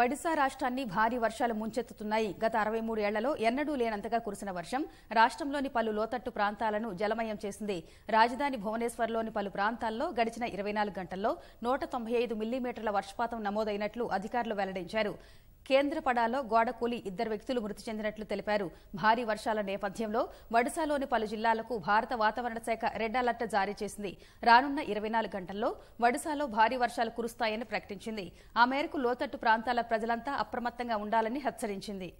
ఒడిశా రాష్ట్రాన్ని భారీ వర్షాలు ముంచెత్తుతున్నాయి గత అరవై మూడేళ్లలో ఎన్నడూ లేనంతగా కురిసిన వర్షం రాష్ట్రంలోని పలు లోతట్టు ప్రాంతాలను జలమయం చేసింది రాజధాని భువనేశ్వర్లోని పలు ప్రాంతాల్లో గడిచిన ఇరవై గంటల్లో నూట మిల్లీమీటర్ల వర్షపాతం నమోదైనట్లు అధికారులు వెల్లడించారు కేంద్రపడాలో గోడకూలి ఇద్దరు వ్యక్తులు మృతి చెందినట్లు తెలిపారు భారీ వర్షాల నేపథ్యంలో వడసాలోని పలు జిల్లాలకు భారత వాతావరణ శాఖ రెడ్ అలర్ట్ జారీ చేసింది రానున్న ఇరవై గంటల్లో వడసాలో భారీ వర్షాలు కురుస్తాయని ప్రకటించింది ఆ మేరకు లోతట్టు ప్రాంతాల ప్రజలంతా అప్రమత్తంగా ఉండాలని హెచ్చరించింది